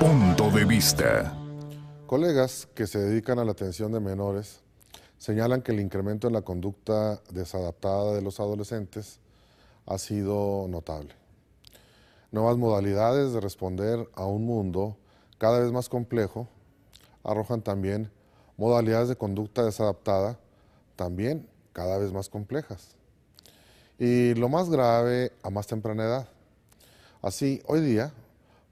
Punto de vista. Colegas que se dedican a la atención de menores señalan que el incremento en la conducta desadaptada de los adolescentes ha sido notable. Nuevas modalidades de responder a un mundo cada vez más complejo arrojan también modalidades de conducta desadaptada, también cada vez más complejas. Y lo más grave a más temprana edad. Así, hoy día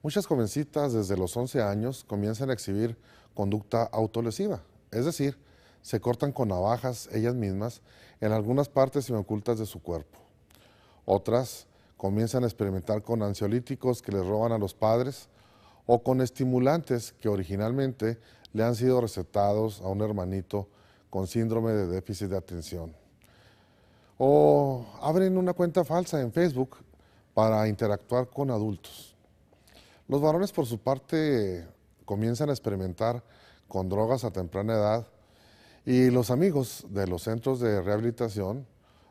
Muchas jovencitas desde los 11 años comienzan a exhibir conducta autolesiva, es decir, se cortan con navajas ellas mismas en algunas partes ocultas de su cuerpo. Otras comienzan a experimentar con ansiolíticos que les roban a los padres o con estimulantes que originalmente le han sido recetados a un hermanito con síndrome de déficit de atención. O abren una cuenta falsa en Facebook para interactuar con adultos. Los varones, por su parte, comienzan a experimentar con drogas a temprana edad y los amigos de los centros de rehabilitación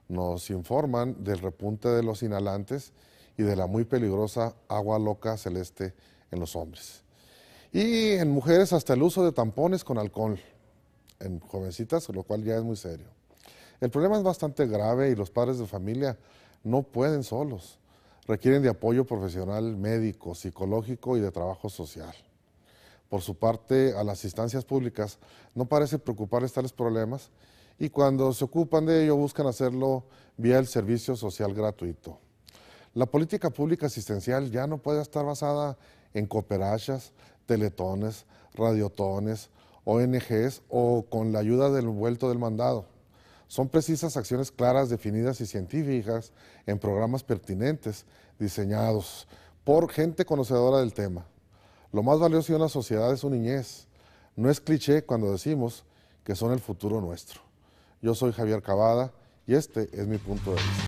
nos informan del repunte de los inhalantes y de la muy peligrosa agua loca celeste en los hombres. Y en mujeres hasta el uso de tampones con alcohol, en jovencitas, lo cual ya es muy serio. El problema es bastante grave y los padres de familia no pueden solos requieren de apoyo profesional médico, psicológico y de trabajo social. Por su parte, a las instancias públicas no parece preocuparles tales problemas y cuando se ocupan de ello buscan hacerlo vía el servicio social gratuito. La política pública asistencial ya no puede estar basada en cooperachas, teletones, radiotones, ONGs o con la ayuda del vuelto del mandado. Son precisas acciones claras, definidas y científicas en programas pertinentes diseñados por gente conocedora del tema. Lo más valioso de una sociedad es su niñez. No es cliché cuando decimos que son el futuro nuestro. Yo soy Javier Cavada y este es mi punto de vista.